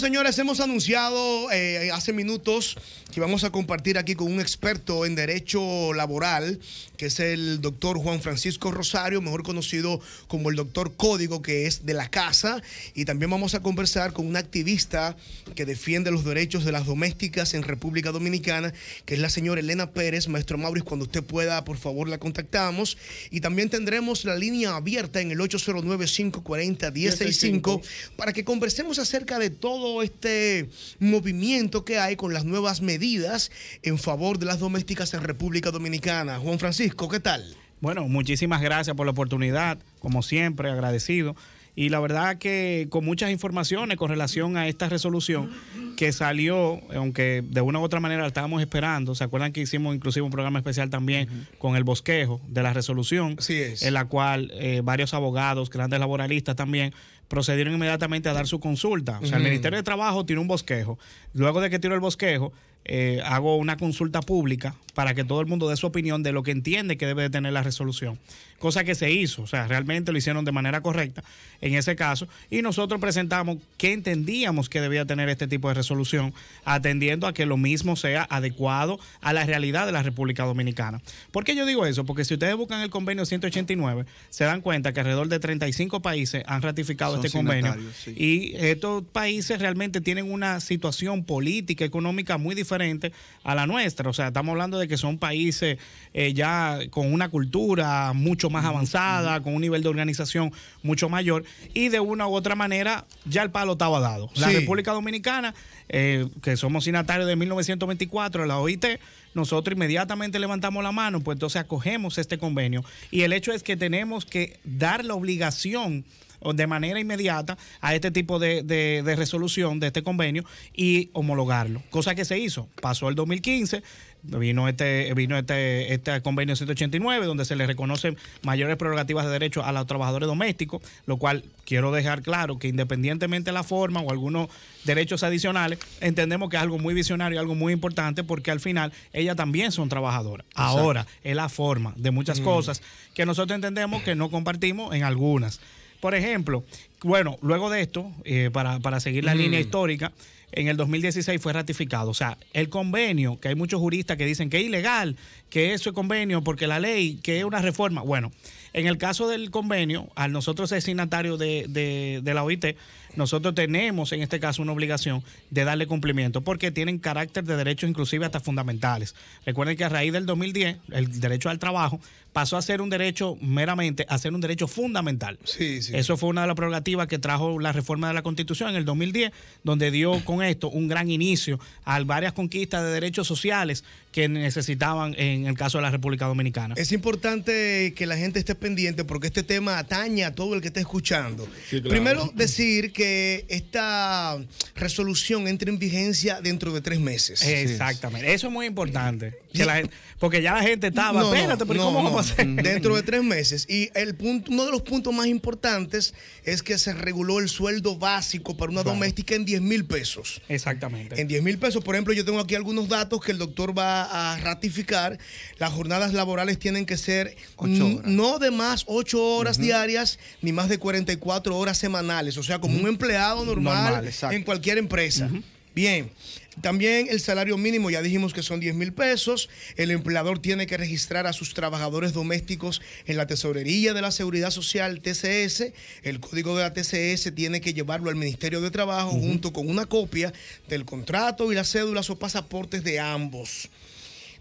señores, hemos anunciado eh, hace minutos que vamos a compartir aquí con un experto en derecho laboral, que es el doctor Juan Francisco Rosario, mejor conocido como el doctor Código, que es de la casa. Y también vamos a conversar con una activista que defiende los derechos de las domésticas en República Dominicana, que es la señora Elena Pérez. Maestro Mauricio, cuando usted pueda, por favor, la contactamos. Y también tendremos la línea abierta en el 809-540-165 para que conversemos acerca de todo este movimiento que hay con las nuevas medidas en favor de las domésticas en República Dominicana. Juan Francisco, ¿qué tal? Bueno, muchísimas gracias por la oportunidad, como siempre, agradecido y la verdad que con muchas informaciones con relación a esta resolución que salió, aunque de una u otra manera la estábamos esperando, ¿se acuerdan que hicimos inclusive un programa especial también con el bosquejo de la resolución? Es. En la cual eh, varios abogados, grandes laboralistas también, procedieron inmediatamente a dar su consulta. O sea, el Ministerio de Trabajo tiene un bosquejo. Luego de que tiró el bosquejo, eh, hago una consulta pública para que todo el mundo dé su opinión de lo que entiende que debe de tener la resolución. Cosa que se hizo, o sea, realmente lo hicieron de manera correcta en ese caso. Y nosotros presentamos que entendíamos que debía tener este tipo de resolución, atendiendo a que lo mismo sea adecuado a la realidad de la República Dominicana. ¿Por qué yo digo eso? Porque si ustedes buscan el convenio 189, se dan cuenta que alrededor de 35 países han ratificado este convenio. Y estos países realmente tienen una situación política, económica muy difícil diferente a la nuestra. O sea, estamos hablando de que son países eh, ya con una cultura mucho más avanzada, con un nivel de organización mucho mayor, y de una u otra manera ya el palo estaba dado. La República Dominicana, eh, que somos signatarios de 1924 la OIT, nosotros inmediatamente levantamos la mano, pues entonces acogemos este convenio. Y el hecho es que tenemos que dar la obligación de manera inmediata a este tipo de, resolución de este convenio y homologarlo, cosa que se hizo. Pasó el 2015 Vino este, vino este, este convenio 189, donde se le reconocen mayores prerrogativas de derechos a los trabajadores domésticos, lo cual quiero dejar claro que independientemente de la forma o algunos derechos adicionales, entendemos que es algo muy visionario, algo muy importante, porque al final ellas también son trabajadoras. Ahora, es la forma de muchas mm. cosas que nosotros entendemos que no compartimos en algunas. Por ejemplo, bueno, luego de esto, eh, para, seguir la mm. línea histórica, en el 2016 fue ratificado. O sea, el convenio, que hay muchos juristas que dicen que es ilegal, que eso es convenio porque la ley, que es una reforma. Bueno, en el caso del convenio, al nosotros ser signatarios de, de la OIT, nosotros tenemos en este caso una obligación de darle cumplimiento porque tienen carácter de derechos inclusive hasta fundamentales. Recuerden que a raíz del 2010, el derecho al trabajo pasó a ser un derecho meramente, a ser un derecho fundamental. Sí, sí. Eso fue una de las prerrogativas que trajo la reforma de la Constitución en el 2010, donde dio con esto un gran inicio a varias conquistas de derechos sociales que necesitaban en el caso de la República Dominicana. Es importante que la gente esté pendiente porque este tema ataña a todo el que esté escuchando. Primero, decir que esta resolución entra en vigencia dentro de tres meses. Exactamente, eso es muy importante porque ya la gente estaba, pero ¿cómo Dentro de tres meses. Y el punto, uno de los puntos más importantes es que se reguló el sueldo básico para una doméstica en 10 mil pesos. Exactamente. En 10 mil pesos, por ejemplo, yo tengo aquí algunos datos que el doctor va a ratificar. Las jornadas laborales tienen que ser no de más 8 horas diarias ni más de 44 horas semanales. O sea, como un empleado normal, en cualquier empresa. Bien, también el salario mínimo, ya dijimos que son 10 mil pesos. El empleador tiene que registrar a sus trabajadores domésticos en la Tesorería de la Seguridad Social, TCS. El código de la TCS tiene que llevarlo al Ministerio de Trabajo junto con una copia del contrato y las cédulas o pasaportes de ambos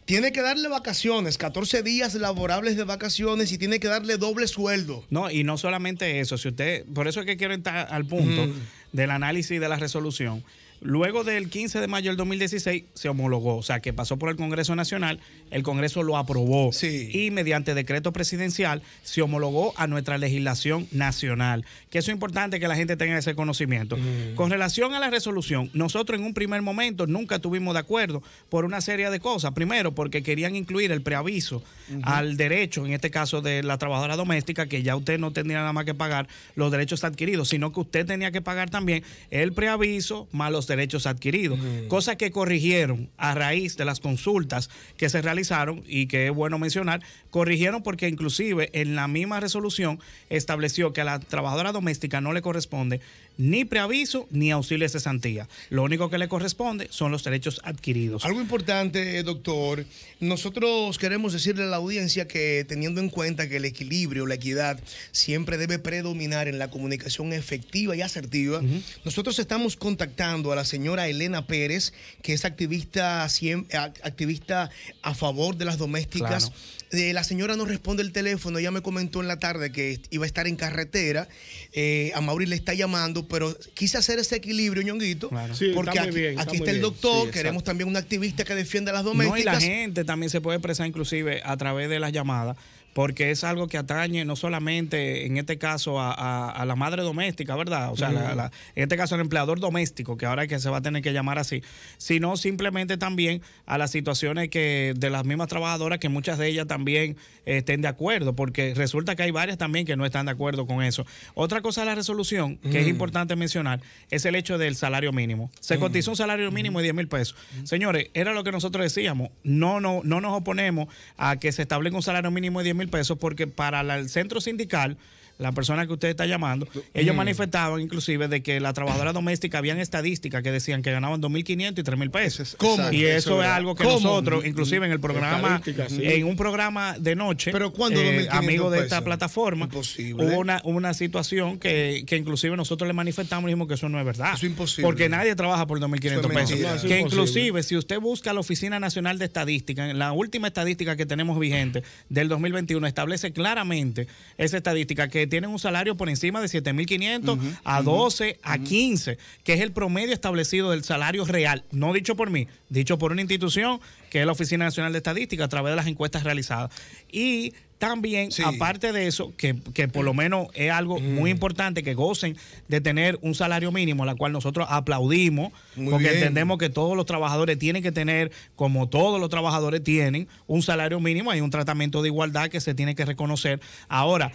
tiene que darle vacaciones, 14 días laborables de vacaciones y tiene que darle doble sueldo. No, y no solamente eso, si usted, por eso es que quiero estar al punto del análisis de la resolución. Luego del 15 de mayo del 2016 se homologó, o sea que pasó por el Congreso Nacional, el Congreso lo aprobó y mediante decreto presidencial se homologó a nuestra legislación nacional, que es importante que la gente tenga ese conocimiento. Mm. Con relación a la resolución, nosotros en un primer momento nunca tuvimos de acuerdo por una serie de cosas. Primero, porque querían incluir el preaviso al derecho, en este caso de la trabajadora doméstica, que ya usted no tendría nada más que pagar los derechos adquiridos, sino que usted tenía que pagar también el preaviso más los derechos adquiridos, cosa que corrigieron a raíz de las consultas que se realizaron y que es bueno mencionar, corrigieron porque inclusive en la misma resolución estableció que a la trabajadora doméstica no le corresponde ni preaviso ni auxilio de cesantía. Lo único que le corresponde son los derechos adquiridos. Algo importante, eh, doctor, nosotros queremos decirle a la audiencia que teniendo en cuenta que el equilibrio, la equidad, siempre debe predominar en la comunicación efectiva y asertiva, nosotros estamos contactando a la señora Elena Pérez, que es activista, activista a favor de las domésticas. Eh, la señora no responde el teléfono, ella me comentó en la tarde que iba a estar en carretera. Eh, a Mauri le está llamando, pero quise hacer ese equilibrio, ñonguito, porque aquí, está, el doctor, queremos también un activista que defienda las domésticas. y la gente también se puede expresar inclusive a través de las llamadas porque es algo que atañe no solamente en este caso a, la madre doméstica, ¿verdad? O sea, en este caso al empleador doméstico, que ahora que se va a tener que llamar así, sino simplemente también a las situaciones que de las mismas trabajadoras que muchas de ellas también estén de acuerdo, porque resulta que hay varias también que no están de acuerdo con eso. Otra cosa de la resolución que es importante mencionar es el hecho del salario mínimo. Se cotizó un salario mínimo de 10 mil pesos. Señores, era lo que nosotros decíamos, no, no, no nos oponemos a que se establezca un salario mínimo de 10 mil pesos porque para el centro sindical la persona que usted está llamando, ellos mm. manifestaban inclusive de que la trabajadora doméstica habían estadísticas que decían que ganaban 2.500 y 3.000 pesos. ¿Cómo? Y eso es algo que nosotros, mm, inclusive en el mm, programa, en un programa de noche, ¿Pero eh, amigo de esta plataforma, hubo una, una situación que, inclusive nosotros le manifestamos y dijimos que eso no es verdad. es imposible. Porque nadie trabaja por 2.500 pesos. que inclusive si usted busca la Oficina Nacional de Estadística, la última estadística que tenemos vigente del 2021 establece claramente esa estadística que tienen un salario por encima de 7.500 a 12, a 15, que es el promedio establecido del salario real, no dicho por mí, dicho por una institución que es la Oficina Nacional de Estadística a través de las encuestas realizadas. Y también, aparte de eso, que, por lo mm. menos es algo mm. muy importante, que gocen de tener un salario mínimo, la cual nosotros aplaudimos, porque entendemos que todos los trabajadores tienen que tener, como todos los trabajadores tienen, un salario mínimo, hay un tratamiento de igualdad que se tiene que reconocer. Ahora,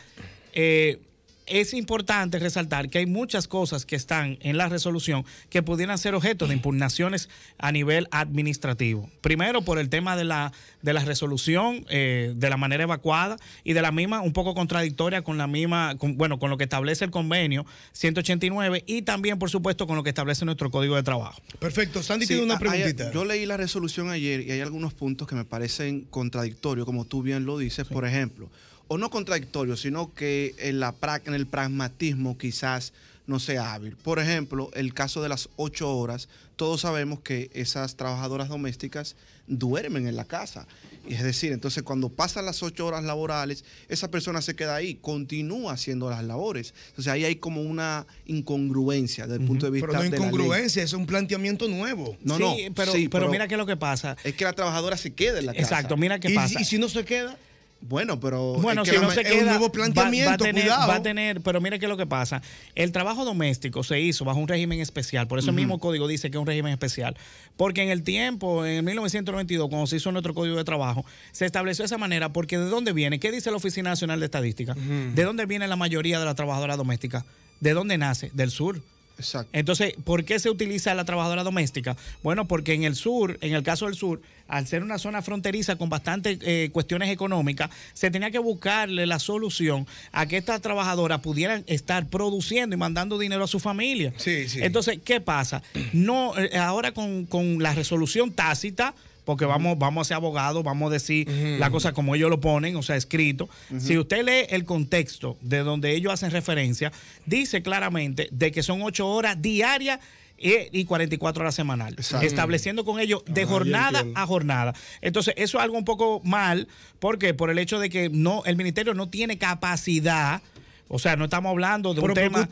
eh, es importante resaltar que hay muchas cosas que están en la resolución que pudieran ser objeto de impugnaciones a nivel administrativo. Primero, por el tema de la, de la resolución, eh, de la manera evacuada y de la misma, un poco contradictoria con la misma, con, bueno, con lo que establece el convenio 189 y también, por supuesto, con lo que establece nuestro código de trabajo. Perfecto. Sandy tiene una preguntita. yo leí la resolución ayer y hay algunos puntos que me parecen contradictorios, como tú bien lo dices, por ejemplo o no contradictorio, sino que en, la, en el pragmatismo quizás no sea hábil. Por ejemplo, el caso de las ocho horas, todos sabemos que esas trabajadoras domésticas duermen en la casa. Es decir, entonces cuando pasan las ocho horas laborales, esa persona se queda ahí, continúa haciendo las labores. Entonces ahí hay como una incongruencia desde el punto de vista. Pero no incongruencia, es un planteamiento nuevo. No, sí, no. Pero, mira qué es lo que pasa. Es que la trabajadora se queda en la casa. Exacto, mira qué pasa. y si no se queda? Bueno, pero es que un nuevo planteamiento, va, a tener, cuidado. pero mire qué es lo que pasa. El trabajo doméstico se hizo bajo un régimen especial, por eso el mismo código dice que es un régimen especial, porque en el tiempo, en 1992, cuando se hizo nuestro código de trabajo, se estableció de esa manera, porque ¿de dónde viene? ¿Qué dice la Oficina Nacional de Estadística? ¿De dónde viene la mayoría de las trabajadoras domésticas? ¿De dónde nace? Del sur Exacto. Entonces, ¿por qué se utiliza la trabajadora doméstica? Bueno, porque en el sur, en el caso del sur, al ser una zona fronteriza con bastantes eh, cuestiones económicas, se tenía que buscarle la solución a que esta trabajadora pudieran estar produciendo y mandando dinero a su familia. Sí, sí. Entonces, ¿qué pasa? No, eh, ahora con, con la resolución tácita porque vamos, vamos a ser abogados, vamos a decir la cosa como ellos lo ponen, o sea, escrito. Si usted lee el contexto de donde ellos hacen referencia, dice claramente de que son ocho horas diarias eh, y 44 horas semanales, estableciendo con ellos de jornada a jornada. Entonces, eso es algo un poco mal, porque por el hecho de que no, el ministerio no tiene capacidad o sea, no estamos hablando de un tema.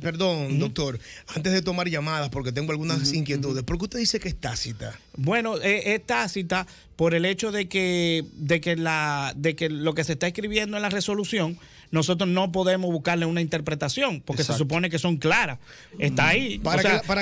perdón, doctor, antes de tomar llamadas, porque tengo algunas inquietudes, ¿por qué usted dice que es tácita? Bueno, eh, es, tácita por el hecho de que, de, que la, de que lo que se está escribiendo en la resolución nosotros no podemos buscarle una interpretación, porque se supone que son claras. Está mm. ahí.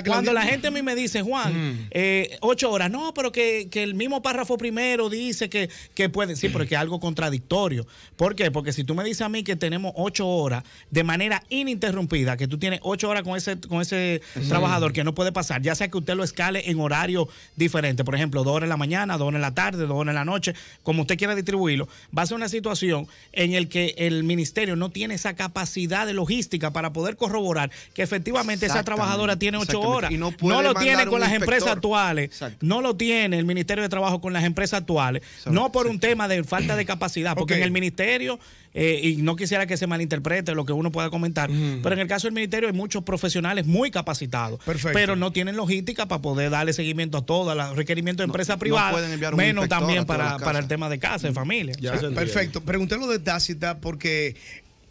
cuando la, gente a mí me dice, Juan, mm. eh, ocho horas, no, pero que, el mismo párrafo primero dice que, que puede, sí, pero que es algo contradictorio. ¿Por qué? Porque si tú me dices a mí que tenemos ocho horas de manera ininterrumpida, que tú tienes ocho horas con ese, con ese trabajador que no puede pasar, ya sea que usted lo escale en horario diferente, por ejemplo, dos horas en la mañana, dos horas en la tarde, dos horas en la noche, como usted quiera distribuirlo, va a ser una situación en el que el ministerio no tiene esa capacidad de logística para poder corroborar que efectivamente esa trabajadora tiene ocho horas. no, lo tiene con las empresas actuales. No lo tiene el Ministerio de Trabajo con las empresas actuales. no por un tema de falta de capacidad, porque en el ministerio, eh, y no quisiera que se malinterprete lo que uno pueda comentar, pero en el caso del ministerio hay muchos profesionales muy capacitados, pero no tienen logística para poder darle seguimiento a todos los requerimientos de empresas privadas, menos también para, el tema de casa, de familia. Perfecto. Pregunté lo de Tácita porque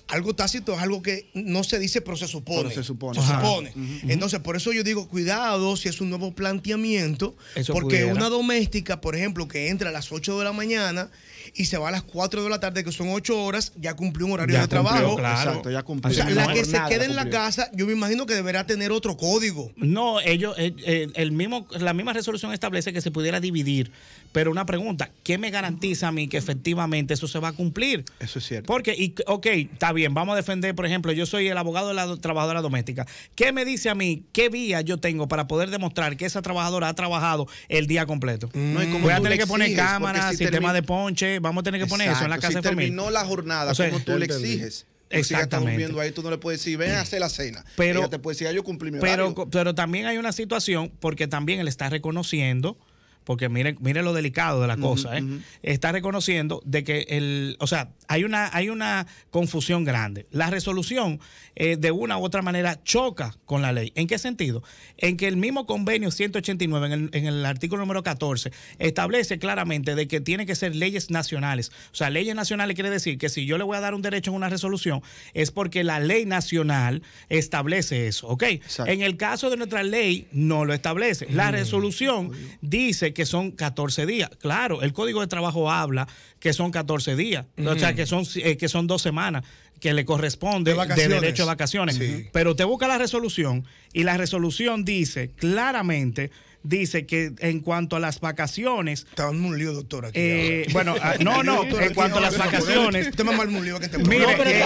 algo tácito es algo que no se dice, pero se supone. se supone. Se supone. Entonces, por eso yo digo, cuidado si es un nuevo planteamiento, porque una doméstica, por ejemplo, que entra a las 8 de la mañana y se va a las 4 de la tarde, que son 8 horas, ya cumplió un horario de trabajo. O sea, la que se quede en la casa, yo me imagino que deberá tener otro código. No, ellos, eh, eh, el mismo, la misma resolución establece que se pudiera dividir. Pero una pregunta, ¿qué me garantiza a mí que efectivamente eso se va a cumplir? Eso es cierto. Porque, y, ok, está bien, vamos a defender, por ejemplo, yo soy el abogado de la trabajadora doméstica. ¿Qué me dice a mí, qué vía yo tengo para poder demostrar que esa trabajadora ha trabajado el día completo? Mm. no, y Voy a tener que poner cámaras, sistema de ponche, vamos a tener que poner eso en la casa de de familia. terminó la jornada, o como tú le exiges. Exactamente. Si ahí, tú no le puedes decir, ven a hacer la cena. Pero Ella te puede decir, ah, yo cumplí mi pero, pero también hay una situación, porque también él está reconociendo porque miren lo delicado de la cosa, ¿eh? está reconociendo de que el, o sea, hay una, hay una confusión grande. La resolución eh, de una u otra manera choca con la ley. ¿En qué sentido? En que el mismo convenio 189, en el, en el artículo número 14, establece claramente de que tiene que ser leyes nacionales. O sea, leyes nacionales quiere decir que si yo le voy a dar un derecho en una resolución, es porque la ley nacional establece eso, ¿ok? En el caso de nuestra ley, no lo establece. La mm. resolución dice que son 14 días. Claro, el Código de Trabajo habla que son 14 días, o sea, mm. que son, eh, que son dos semanas que le corresponde de, derecho a vacaciones. Pero te busca la resolución y la resolución dice claramente dice que en cuanto a las vacaciones. Está un lío, doctora. Eh, bueno, ah, no, no, en cuanto a las vacaciones. Usted me un lío que te mire, eh,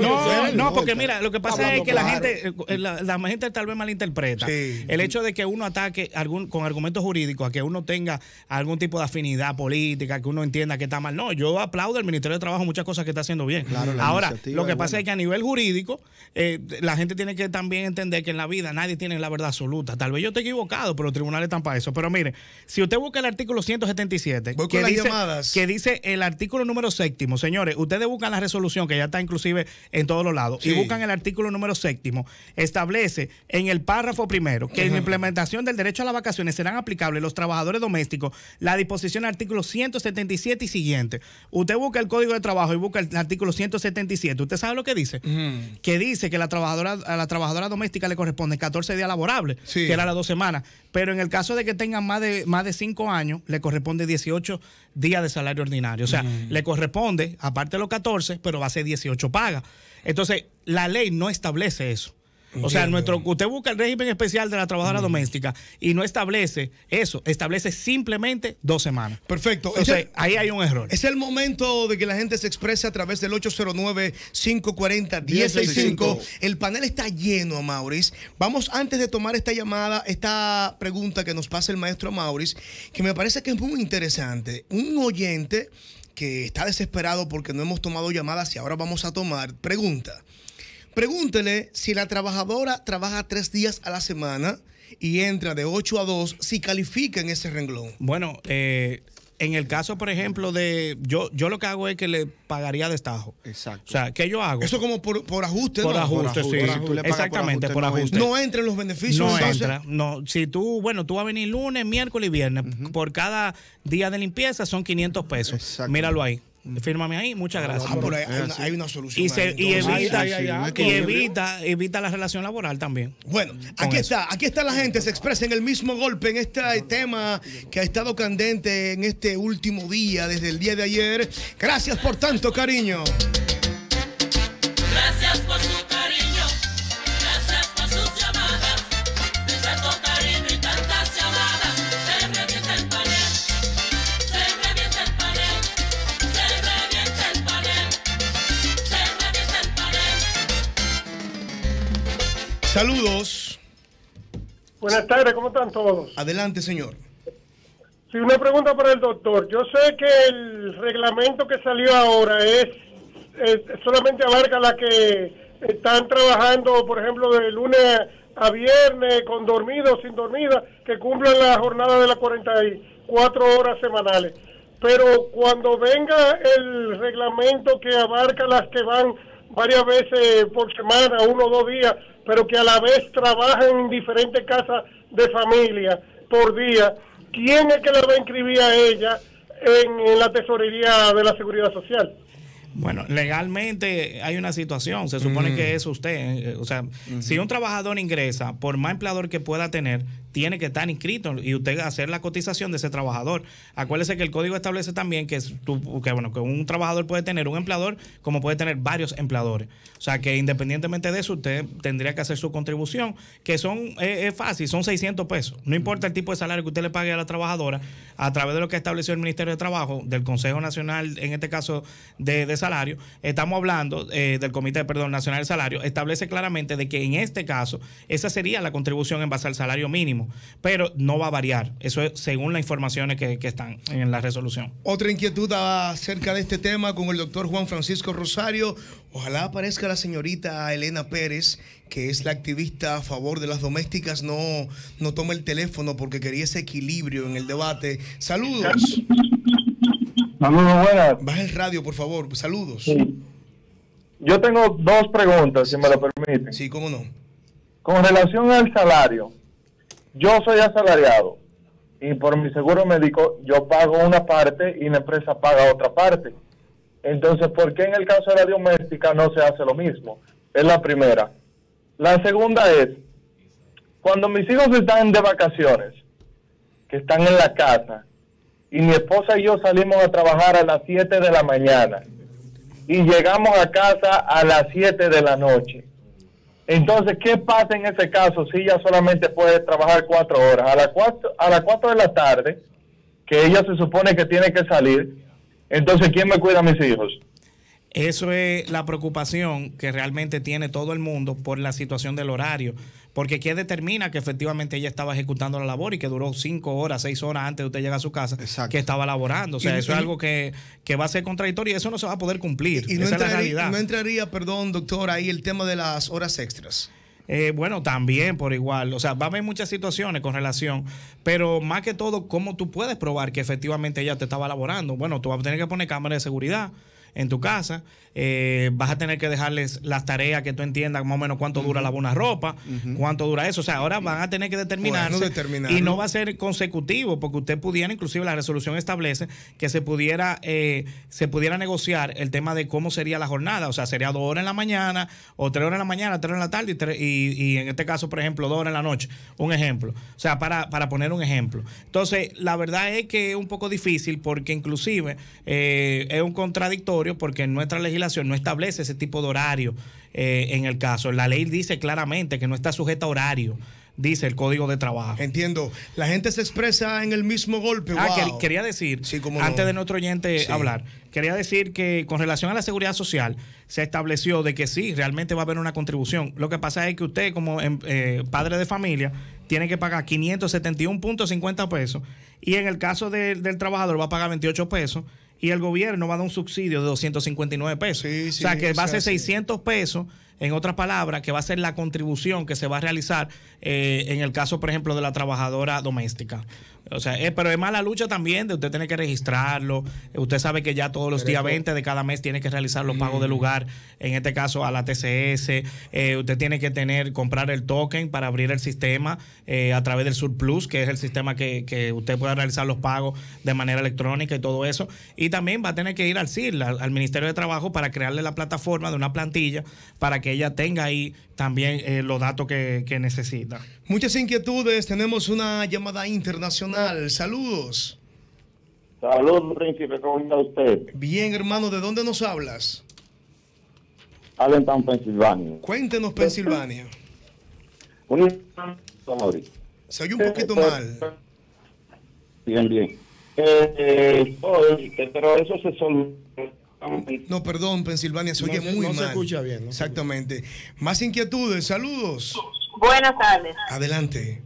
no, eh, no, porque mira, lo que pasa es que la gente, la, gente tal vez malinterpreta el hecho de que uno ataque con argumentos jurídicos, a que uno tenga algún tipo de afinidad política, que uno entienda que está mal. No, yo aplaudo al Ministerio de Trabajo muchas cosas que está haciendo bien. Claro, Ahora, lo que pasa es, que a nivel jurídico, la gente tiene que también entender que en la vida nadie tiene la verdad absoluta. Tal vez yo esté equivocado, pero tribunales están para eso. Pero mire, si usted busca el artículo 177, que dice, el artículo número séptimo, señores, ustedes buscan la resolución que ya está inclusive en todos los lados, y buscan el artículo número séptimo, establece en el párrafo primero que en la implementación del derecho a las vacaciones serán aplicables los trabajadores domésticos la disposición artículo 177 y siguiente. Usted busca el código de trabajo y busca el artículo 177. ¿Usted sabe lo que dice? Que dice que la trabajadora, a la trabajadora doméstica le corresponde 14 días laborables, que era las dos semanas. Pero en el caso de que tengan más de, más de cinco años, le corresponde 18 días de salario ordinario. O sea, mm. le corresponde, aparte de los 14, pero va a ser 18 pagas. Entonces, la ley no establece eso. O sea, nuestro, usted busca el régimen especial de la trabajadora doméstica y no establece eso, establece simplemente dos semanas. Perfecto. O sea, ahí hay un error. Es el momento de que la gente se exprese a través del 809 540 1065 El panel está lleno, Maurice. Vamos antes de tomar esta llamada, esta pregunta que nos pasa el maestro Maurice, que me parece que es muy interesante. Un oyente que está desesperado porque no hemos tomado llamadas y ahora vamos a tomar, pregunta. Pregúntele si la trabajadora trabaja tres días a la semana y entra de 8 a 2, si califica en ese renglón. Bueno, eh, en el caso, por ejemplo, de. Yo, yo lo que hago es que le pagaría destajo. Exacto. O sea, ¿qué yo hago? Eso como por, ajuste, por, ajuste, por ajuste, sí. Exactamente, por ajuste. No, entran los beneficios. No si tú, bueno, tú vas a venir lunes, miércoles y viernes. Por cada día de limpieza son 500 pesos. Míralo ahí. Mm. Fírmame ahí, muchas ah, gracias. Ah, hay, una, solución. Y, evita, evita, la relación laboral también. Bueno, aquí está, aquí está la gente, se expresa en el mismo golpe en este tema que ha estado candente en este último día, desde el día de ayer. Gracias por tanto, cariño. Saludos. Buenas tardes, ¿cómo están todos? Adelante, señor. Sí, una pregunta para el doctor. Yo sé que el reglamento que salió ahora es, solamente abarca las que están trabajando, por ejemplo, de lunes a viernes, con dormido o sin dormida, que cumplan la jornada de las 44 horas semanales. Pero cuando venga el reglamento que abarca las que van varias veces por semana, uno o dos días, pero que a la vez trabaja en diferentes casas de familia por día, ¿quién es que la va a inscribir a ella en, la tesorería de la seguridad social? Bueno, legalmente hay una situación, se supone mm. que es usted, eh, o sea, si un trabajador ingresa, por más empleador que pueda tener, tiene que estar inscrito y usted hacer la cotización de ese trabajador. Acuérdese que el código establece también que, que, bueno, que un trabajador puede tener un empleador como puede tener varios empleadores. O sea que independientemente de eso, usted tendría que hacer su contribución, que son eh, es fácil, son 600 pesos. No importa el tipo de salario que usted le pague a la trabajadora, a través de lo que estableció el Ministerio de Trabajo, del Consejo Nacional, en este caso de, de Salario, estamos hablando eh, del Comité, perdón, Nacional de Salario, establece claramente de que en este caso esa sería la contribución en base al salario mínimo pero no va a variar. Eso es según las informaciones que, están en la resolución. Otra inquietud acerca de este tema con el doctor Juan Francisco Rosario. Ojalá aparezca la señorita Elena Pérez, que es la activista a favor de las domésticas, no, no tome el teléfono porque quería ese equilibrio en el debate. Saludos. Saludos, buenas. Baja el radio, por favor. Saludos. Yo tengo dos preguntas, si me lo permiten. Sí, cómo no. Con relación al salario, yo soy asalariado y por mi seguro médico yo pago una parte y la empresa paga otra parte. Entonces, ¿por qué en el caso de la doméstica no se hace lo mismo? Es la primera. La segunda es, cuando mis hijos están de vacaciones, que están en la casa, y mi esposa y yo salimos a trabajar a las 7 de la mañana, y llegamos a casa a las 7 de la noche, entonces, ¿qué pasa en ese caso si ella solamente puede trabajar cuatro horas? A las cuatro, a las cuatro de la tarde, que ella se supone que tiene que salir, entonces, ¿quién me cuida a mis hijos? Eso es la preocupación que realmente tiene todo el mundo por la situación del horario. Porque ¿qué determina que efectivamente ella estaba ejecutando la labor y que duró cinco horas, seis horas antes de usted llegar a su casa, que estaba laborando? O sea, eso es algo que, que, va a ser contradictorio y eso no se va a poder cumplir. Y, no, entraría, no entraría, perdón, doctor, ahí el tema de las horas extras. Eh, bueno, también por igual. O sea, va a haber muchas situaciones con relación, pero más que todo, ¿cómo tú puedes probar que efectivamente ella te estaba laborando? Bueno, tú vas a tener que poner cámara de seguridad en tu casa. Eh, vas a tener que dejarles las tareas que tú entiendas más o menos cuánto dura la buena ropa, cuánto dura eso. O sea, ahora van a tener que determinar, y no, va a ser consecutivo porque usted pudiera, inclusive la resolución establece que se pudiera, eh, se pudiera negociar el tema de cómo sería la jornada. O sea, sería dos horas en la mañana o tres horas en la mañana, tres horas en la tarde y, en este caso, por ejemplo, dos horas en la noche. Un ejemplo. O sea, para, para poner un ejemplo. Entonces, la verdad es que es un poco difícil porque inclusive eh, es un contradictorio porque nuestra legislación no establece ese tipo de horario eh, en el caso. La ley dice claramente que no está sujeta a horario dice el código de trabajo. Entiendo. La gente se expresa en el mismo golpe. Ah, quería decir, antes de nuestro oyente hablar, quería decir que con relación a la seguridad social, se estableció de que sí, realmente va a haber una contribución. Lo que pasa es que usted, como em, eh, padre de familia, tiene que pagar 571.50 pesos y en el caso del trabajador va a pagar 28 pesos y el gobierno va a dar un subsidio de 259 pesos. o sea, que va a ser 600 pesos en otras palabras, que va a ser la contribución que se va a realizar eh, en el caso, por ejemplo, de la trabajadora doméstica. O sea, eh, pero es más la lucha también de usted tener que registrarlo. Usted sabe que ya todos los días 20 de cada mes tiene que realizar los pagos de mm. lugar, en este caso a la TCS. Eh, usted tiene que tener, comprar el token para abrir el sistema a través del Surplus, que es el sistema que, usted pueda realizar los pagos de manera electrónica y todo eso. Y también va a tener que ir al CIR, al Ministerio de Trabajo, para crearle la plataforma de una plantilla para que ella tenga ahí también eh, los datos que, necesita. Muchas inquietudes, tenemos una llamada internacional. Saludos. Saludos, príncipe, ¿cómo usted? Bien, hermano, ¿de dónde nos hablas? Allentown, Pensilvania. Cuéntenos, Pensilvania. Se oye un poquito mal. Bien, bien. Eh, eh, pero eso se soluciona no, perdón, Pensilvania se oye muy mal. No se escucha bien. Exactamente. Más inquietudes, saludos. Buenas tardes. Adelante.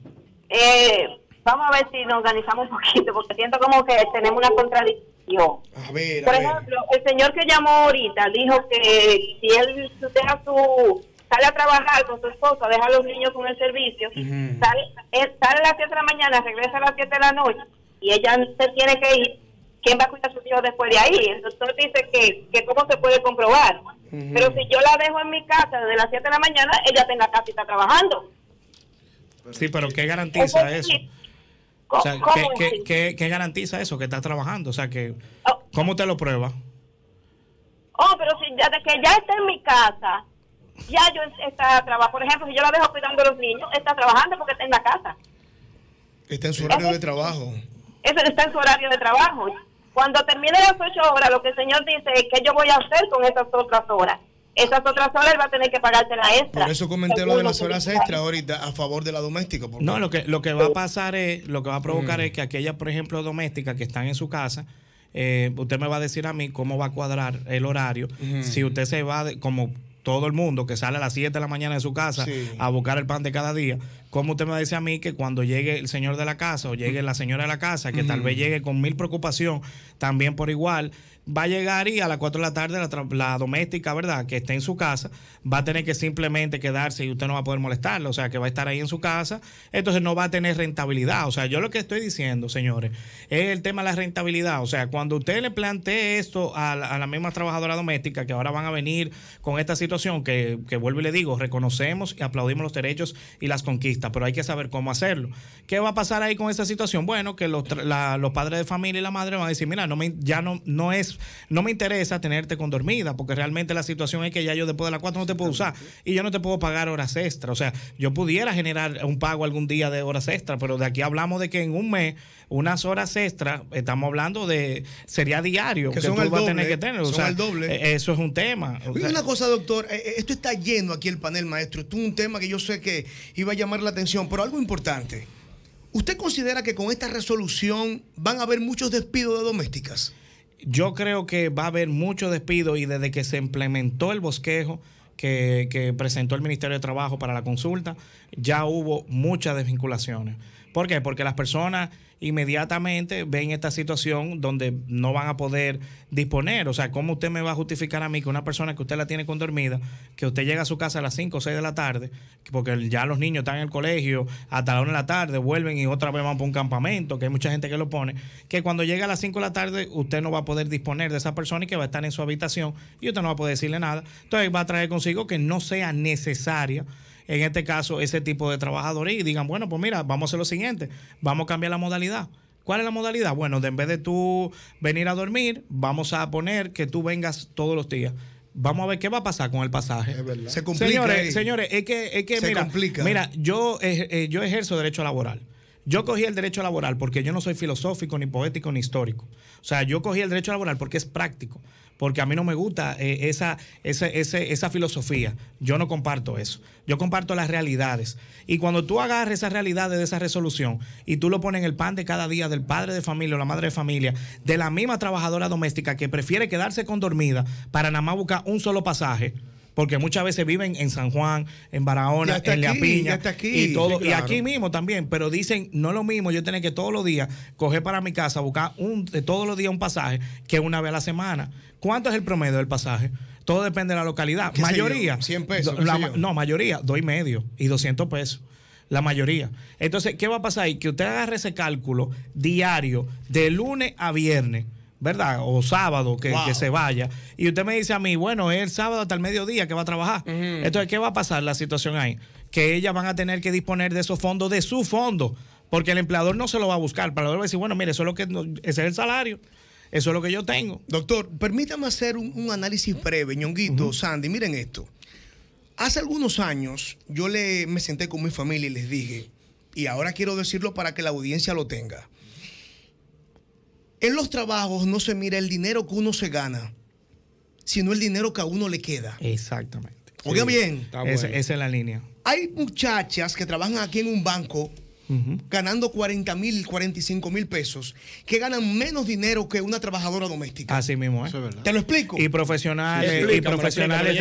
Eh, vamos a ver si nos organizamos un poquito, porque siento como que tenemos una contradicción. A ver, Por ejemplo, el señor que llamó ahorita dijo que si él deja su sale a trabajar con su esposa, deja a los niños con el servicio, sale, eh, sale a las 7 de la mañana, regresa a las 7 de la noche y ella se tiene que ir ¿quién va a cuidar a sus hijos después de ahí? El doctor dice que, que cómo se puede comprobar. Pero si yo la dejo en mi casa desde las 7 de la mañana, ella está en la casa y está trabajando. Sí, pero ¿qué garantiza eso? ¿Cómo, ¿qué, garantiza eso que está trabajando? O sea, que, oh. ¿cómo te lo prueba? Oh, pero si ya, de que ya está en mi casa, ya yo está trabajando. Por ejemplo, si yo la dejo cuidando a los niños, está trabajando porque está en la casa. Está en su horario de trabajo. Eso está en su horario de trabajo. Cuando termine las ocho horas, lo que el señor dice es que yo voy a hacer con esas otras horas. Esas otras horas él va a tener que pagarse la extra. Por eso comenté lo de las horas extra ahorita a favor de la doméstica. No, lo que, lo que va a pasar es, lo que va a provocar mm. es que aquellas, por ejemplo, domésticas que están en su casa, eh, usted me va a decir a mí cómo va a cuadrar el horario. Si usted se va, como todo el mundo que sale a las 7 de la mañana de su casa a buscar el pan de cada día, ¿Cómo usted me dice a mí que cuando llegue el señor de la casa o llegue la señora de la casa, que tal vez llegue con mil preocupación, también por igual, va a llegar y a las 4 de la tarde la, doméstica, ¿verdad? Que está en su casa, va a tener que simplemente quedarse y usted no va a poder molestarla, o sea, que va a estar ahí en su casa, entonces no va a tener rentabilidad. O sea, yo lo que estoy diciendo, señores, es el tema de la rentabilidad. O sea, cuando usted le plantee esto a la, misma trabajadora doméstica que ahora van a venir con esta situación, que, que vuelvo y le digo, reconocemos y aplaudimos los derechos y las conquistas, pero hay que saber cómo hacerlo. ¿Qué va a pasar ahí con esa situación? Bueno, que los, la, los padres de familia y la madre van a decir, mira, no me, ya no, no es no me interesa tenerte con dormida, porque realmente la situación es que ya yo después de las 4 no te puedo usar y yo no te puedo pagar horas extra. O sea, yo pudiera generar un pago algún día de horas extra, pero de aquí hablamos de que en un mes, unas horas extra, estamos hablando de, sería diario, que, tú vas a tener que tener. O eh, Eso es un tema. una cosa, doctor, eh, eh, esto está lleno aquí el panel, maestro. Esto es un tema que yo sé que iba a llamar la atención, pero algo importante. ¿Usted considera que con esta resolución van a haber muchos despidos de domésticas? Yo creo que va a haber mucho despido y desde que se implementó el bosquejo, que, presentó el Ministerio de Trabajo para la consulta, ya hubo muchas desvinculaciones. ¿Por qué? Porque las personas inmediatamente ven esta situación donde no van a poder disponer. O sea, ¿cómo usted me va a justificar a mí que una persona que usted la tiene con dormida, que usted llega a su casa a las 5 o 6 de la tarde, porque ya los niños están en el colegio hasta la 1 de la tarde, vuelven y otra vez van para un campamento, que hay mucha gente que lo pone, que cuando llega a las 5 de la tarde usted no va a poder disponer de esa persona y que va a estar en su habitación y usted no va a poder decirle nada. Entonces va a traer consigo que no sea necesaria en este caso ese tipo de trabajadores y digan, bueno, pues mira, vamos a hacer lo siguiente, vamos a cambiar la modalidad. ¿Cuál es la modalidad? Bueno, en vez de tú venir a dormir, vamos a poner que tú vengas todos los días. Vamos a ver qué va a pasar con el pasaje. Es se complica. Señores, señores, es que, es que mira, yo, eh, eh, yo ejerzo derecho laboral. Yo cogí el derecho laboral porque yo no soy filosófico, ni poético, ni histórico. O sea, yo cogí el derecho laboral porque es práctico porque a mí no me gusta eh, esa, filosofía. Yo no comparto eso. Yo comparto las realidades. Y cuando tú agarras esas realidades de esa resolución y tú lo pones en el pan de cada día del padre de familia o la madre de familia, de la misma trabajadora doméstica que prefiere quedarse con dormida para nada más buscar un solo pasaje, porque muchas veces viven en San Juan, en Barahona, en La Piña y todo, y aquí mismo también, pero dicen, no lo mismo yo tener que todos los días coger para mi casa, buscar un, todos los días un pasaje que una vez a la semana. ¿Cuánto es el promedio del pasaje? Todo depende de la localidad. Mayoría. 100 pesos. no, mayoría, doy y medio y 200 pesos. La mayoría. Entonces, ¿qué va a pasar Que usted agarre ese cálculo diario de lunes a viernes ¿verdad? O sábado que, se vaya. Y usted me dice a mí, bueno, es el sábado hasta el mediodía que va a trabajar. Entonces, ¿qué va a pasar la situación ahí? Que ellas van a tener que disponer de esos fondos, de su fondo, porque el empleador no se lo va a buscar. el va a decir, bueno, mire, eso lo que, ese es el salario. Eso es lo que yo tengo. Doctor, permítame hacer un, análisis breve, ñonguito, Sandy, miren esto. Hace algunos años yo le, me senté con mi familia y les dije, y ahora quiero decirlo para que la audiencia lo tenga. En los trabajos no se mira el dinero que uno se gana, sino el dinero que a uno le queda. Exactamente. Oiga bien. esa es la línea. Hay muchachas que trabajan aquí en un banco ganando 40 mil, 45 mil pesos, que ganan menos dinero que una trabajadora doméstica. Así mismo, ¿eh? Te lo explico. Y profesionales, y profesionales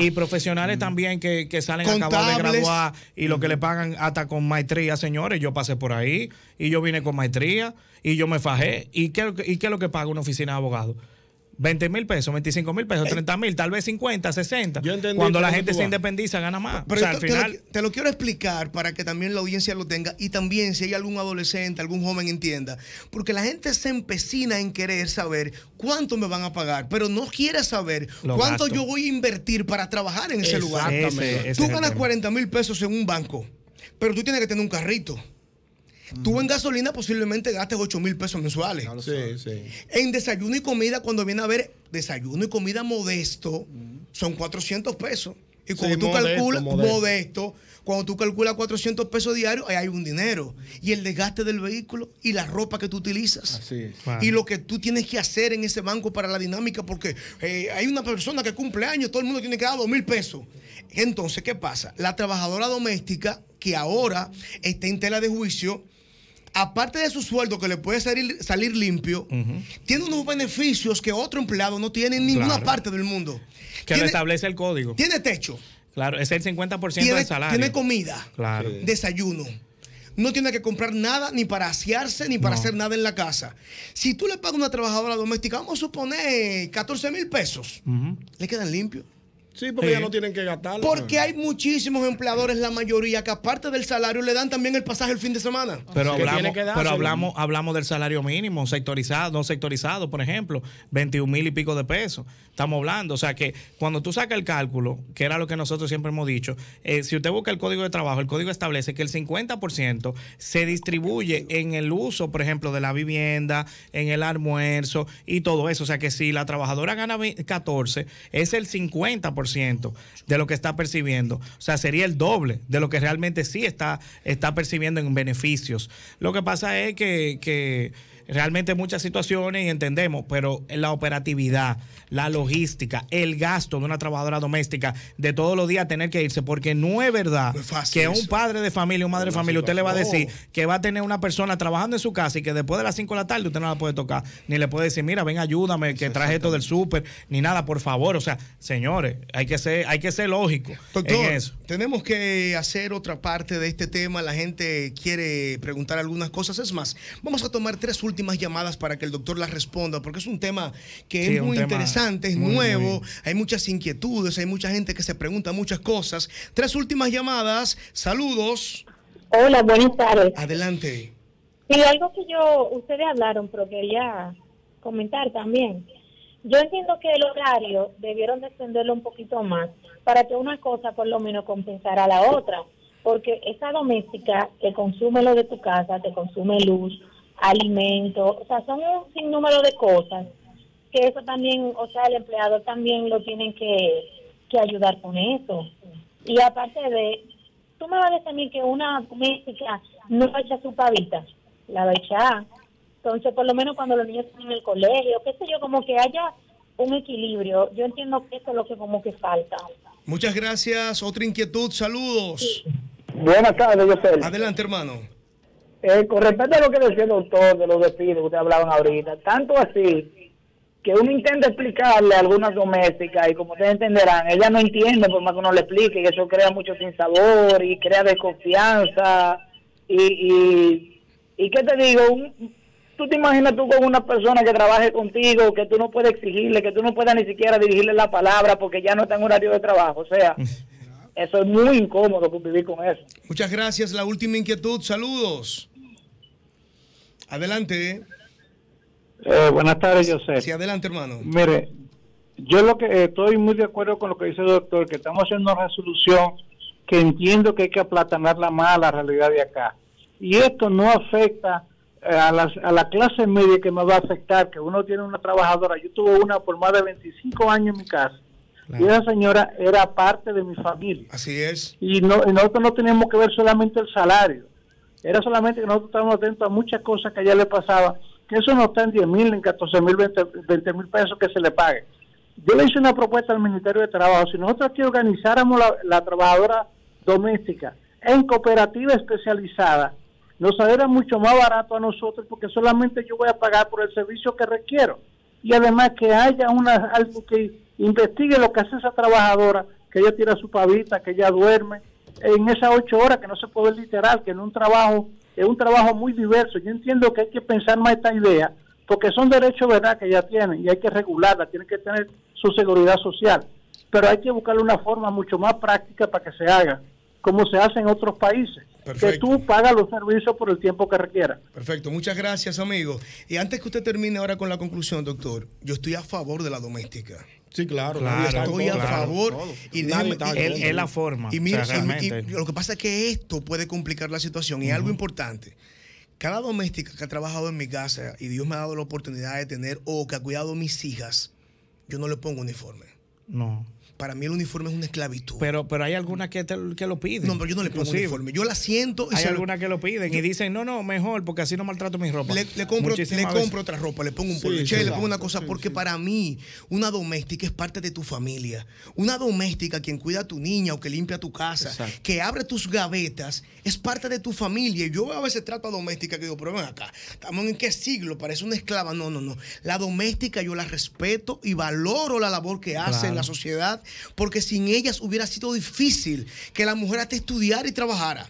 Y mm. profesionales también que, que salen acabar de graduar y lo que le mm. pagan hasta con maestría, señores. Yo pasé por ahí y yo vine con maestría y yo me fajé. ¿Y qué, y qué es lo que paga una oficina de abogados? 20 mil pesos, 25 mil pesos, 30 eh. mil, tal vez 50, 60. Yo Cuando la gente se independiza, gana más. Pero o al final... te, lo, quiero explicar para que también la audiencia lo tenga y también si hay algún adolescente, algún joven entienda. Porque la gente se empecina en querer saber cuánto me van a pagar, pero no quiere saber cuánto yo voy a invertir para trabajar en ese lugar. Exactamente. Tú ganas 40 mil pesos en un banco, pero tú tienes que tener un carrito Tú en gasolina posiblemente gastes 8 mil pesos mensuales. sí, En desayuno y comida, cuando viene a ver desayuno y comida modesto, son 400 pesos. Y cuando tú calculas, modesto. cuando tú calculas 400 pesos diarios, ahí hay un dinero. Y el desgaste del vehículo y la ropa que tú utilizas. Y lo que tú tienes que hacer en ese banco para la dinámica, porque eh, hay una persona que cumple años, todo el mundo tiene que dar 2 mil pesos. Entonces, ¿qué pasa? La trabajadora doméstica, que ahora está en tela de juicio, aparte de su sueldo que le puede salir, limpio, tiene unos beneficios que otro empleado no tiene en ninguna parte del mundo. Que lo establece el código. Tiene techo. Claro, es el 50% tiene, del salario. Tiene comida. Claro. Desayuno. No tiene que comprar nada ni para asearse ni para hacer nada en la casa. Si tú le pagas a una trabajadora doméstica, vamos a suponer 14 mil pesos, le quedan limpios. Sí, porque ya no tienen que gastarlo. Porque hay muchísimos empleadores, la mayoría, que aparte del salario le dan también el pasaje el fin de semana. Pero, hablamos, pero hablamos, hablamos del salario mínimo, sectorizado, no sectorizado, por ejemplo, 21 mil y pico de pesos. Estamos hablando. O sea que cuando tú sacas el cálculo, que era lo que nosotros siempre hemos dicho, eh, si usted busca el código de trabajo, el código establece que el 50% se distribuye en el uso, por ejemplo, de la vivienda, en el almuerzo y todo eso. O sea que si la trabajadora gana 14, es el 50% de lo que está percibiendo. O sea, sería el doble de lo que realmente sí está, está percibiendo en beneficios. Lo que pasa es que realmente muchas situaciones y entendemos, pero la operatividad, la logística, el gasto de una trabajadora doméstica de todos los días tener que irse, porque no es verdad que un padre de familia, un madre de familia, usted le va a decir que va a tener una persona trabajando en su casa y que después de las 5 de la tarde usted no la puede tocar, ni le puede decir, mira, ven, ayúdame, que traje esto del súper, ni nada, por favor. O sea, señores, hay que ser, hay que ser lógico. en eso. tenemos que hacer otra parte de este tema. La gente quiere preguntar algunas cosas. Es más, vamos a tomar tres últimas llamadas para que el doctor las responda, porque es un tema que es muy interesante, es nuevo, hay muchas inquietudes, hay mucha gente que se pregunta muchas cosas. Tres últimas llamadas, saludos. Hola, buenas tardes. Adelante. y algo que yo, ustedes hablaron, pero quería comentar también. Yo entiendo que el horario debieron descenderlo un poquito más para que una cosa por lo menos compensara a la otra, porque esa doméstica te consume lo de tu casa, te consume luz, alimentos, o sea, son un sinnúmero de cosas que eso también, o sea, el empleador también lo tienen que, ayudar con eso. Y aparte de, tú me vas a decir que una médica no echa su pavita, la va a echar. Entonces, por lo menos cuando los niños están en el colegio, qué sé yo, como que haya un equilibrio. Yo entiendo que eso es lo que como que falta. Muchas gracias. Otra inquietud. Saludos. Buenas tardes, Adelante, hermano. Eh, con respecto a lo que decía el doctor de los despidos que ustedes hablaban ahorita, tanto así que uno intenta explicarle a algunas domésticas y como ustedes entenderán, ella no entiende por más que uno le explique y eso crea mucho sinsabor y crea desconfianza y, y, qué te digo, tú te imaginas tú con una persona que trabaje contigo, que tú no puedes exigirle, que tú no puedas ni siquiera dirigirle la palabra porque ya no está en horario de trabajo, o sea... Eso es muy incómodo vivir con eso. Muchas gracias. La última inquietud. Saludos. Adelante. Eh, buenas tardes, José. Sí, adelante, hermano. Mire, yo lo que estoy muy de acuerdo con lo que dice el doctor, que estamos haciendo una resolución que entiendo que hay que aplatanarla más a la realidad de acá. Y esto no afecta eh, a, la clase media que me va a afectar, que uno tiene una trabajadora. Yo tuve una por más de 25 años en mi casa. Y esa señora era parte de mi familia. Así es. Y, no, y nosotros no tenemos que ver solamente el salario era solamente que nosotros estábamos atentos a muchas cosas que ya le pasaba, que eso no está en 10 mil, en 14 mil, 20 mil pesos que se le pague. Yo le hice una propuesta al Ministerio de Trabajo, si nosotros aquí organizáramos la, trabajadora doméstica en cooperativa especializada, nos era mucho más barato a nosotros porque solamente yo voy a pagar por el servicio que requiero. Y además que haya una, algo que investigue lo que hace esa trabajadora, que ella tira su pavita, que ella duerme, en esas ocho horas, que no se puede literar literal, que en un trabajo, es un trabajo muy diverso. Yo entiendo que hay que pensar más esta idea, porque son derechos, ¿verdad?, que ya tienen y hay que regularla, tienen que tener su seguridad social. Pero hay que buscarle una forma mucho más práctica para que se haga, como se hace en otros países. Que tú pagas los servicios por el tiempo que requiera. Perfecto, muchas gracias, amigo. Y antes que usted termine ahora con la conclusión, doctor, yo estoy a favor de la doméstica. Sí, claro. claro estoy a favor. y es, la forma. Y, mira, lo que pasa es que esto puede complicar la situación. Y algo importante. Cada doméstica que ha trabajado en mi casa y Dios me ha dado la oportunidad de tener o que ha cuidado a mis hijas, yo no le pongo uniforme. No para mí el uniforme es una esclavitud. Pero, pero hay algunas que, lo piden. No, pero yo no le pongo uniforme. Yo la siento Hay algunas que lo piden y dicen, no, no, mejor, porque así no maltrato mi ropa. Le, compro, compro otra ropa, le pongo un poliché, le pongo una cosa, porque para mí una doméstica es parte de tu familia. Una doméstica quien cuida a tu niña o que limpia tu casa, que abre tus gavetas, es parte de tu familia. Yo a veces trato a doméstica que digo, pero ven acá, estamos en qué siglo, parece una esclava. No, no, no. La doméstica yo la respeto y valoro la labor que hace en la sociedad porque sin ellas hubiera sido difícil que la mujer hasta estudiara y trabajara.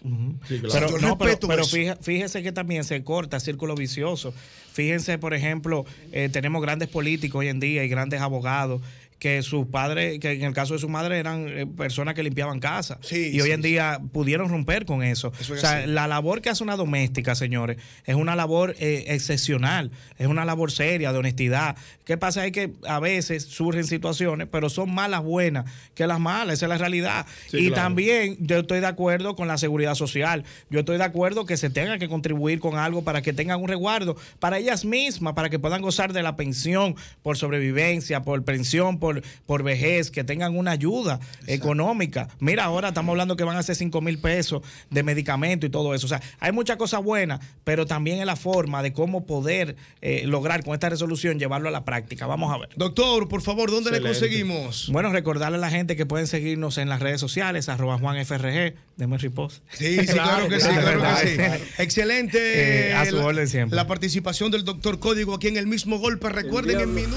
pero, fíjense fíjese que también se corta círculo vicioso. Fíjense, por ejemplo, eh, tenemos grandes políticos hoy en día y grandes abogados que sus padres, que en el caso de su madre eran eh, personas que limpiaban casa. y hoy en día pudieron romper con eso. o sea, la labor que hace una doméstica, señores, es una labor eh, excepcional, es una labor seria, de honestidad. ¿Qué pasa? Es que a veces surgen situaciones, pero son más las buenas que las malas, esa es la realidad. y también yo estoy de acuerdo con la seguridad social, yo estoy de acuerdo que se tenga que contribuir con algo para que tengan un resguardo para ellas mismas, para que puedan gozar de la pensión por sobrevivencia, por pensión, por por, vejez, que tengan una ayuda económica. Mira, ahora estamos hablando que van a hacer 5 mil pesos de medicamento y todo eso. O sea, hay muchas cosas buenas, pero también es la forma de cómo poder eh, lograr con esta resolución llevarlo a la práctica. Vamos a ver. Doctor, por favor, ¿dónde le conseguimos? Bueno, recordarle a la gente que pueden seguirnos en las redes sociales, arroba juanfrg, de Sí, sí, claro, que sí, claro, que sí. Excelente. Eh, a su eh, orden siempre. La participación del doctor Código aquí en el mismo golpe. Recuerden en minuto.